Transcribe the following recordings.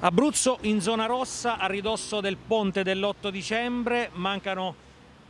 Abruzzo in zona rossa a ridosso del ponte dell'8 dicembre, mancano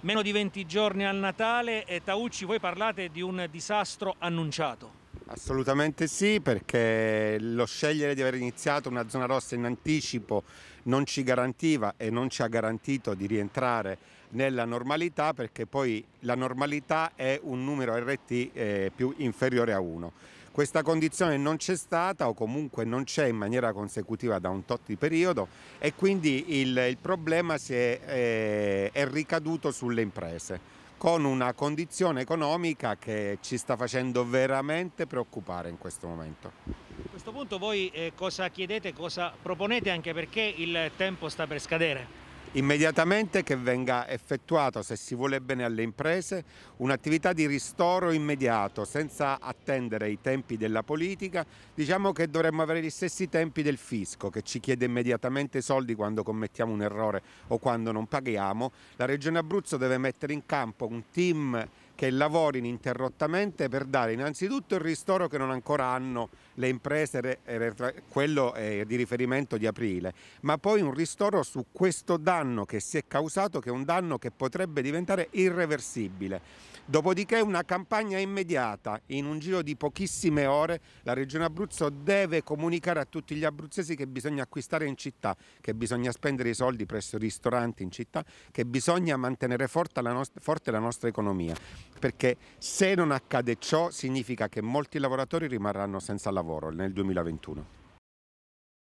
meno di 20 giorni al Natale e Taucci voi parlate di un disastro annunciato. Assolutamente sì, perché lo scegliere di aver iniziato una zona rossa in anticipo non ci garantiva e non ci ha garantito di rientrare nella normalità perché poi la normalità è un numero RT eh, più inferiore a 1. Questa condizione non c'è stata o comunque non c'è in maniera consecutiva da un tot di periodo e quindi il, il problema è, eh, è ricaduto sulle imprese con una condizione economica che ci sta facendo veramente preoccupare in questo momento. A questo punto voi eh, cosa chiedete, cosa proponete anche perché il tempo sta per scadere? immediatamente che venga effettuato, se si vuole bene alle imprese, un'attività di ristoro immediato, senza attendere i tempi della politica. Diciamo che dovremmo avere gli stessi tempi del fisco, che ci chiede immediatamente i soldi quando commettiamo un errore o quando non paghiamo. La Regione Abruzzo deve mettere in campo un team che lavori ininterrottamente per dare innanzitutto il ristoro che non ancora hanno le imprese, eh, quello eh, di riferimento di aprile, ma poi un ristoro su questo danno che si è causato, che è un danno che potrebbe diventare irreversibile. Dopodiché una campagna immediata, in un giro di pochissime ore, la Regione Abruzzo deve comunicare a tutti gli abruzzesi che bisogna acquistare in città, che bisogna spendere i soldi presso i ristoranti in città, che bisogna mantenere forte la nostra economia perché se non accade ciò significa che molti lavoratori rimarranno senza lavoro nel 2021.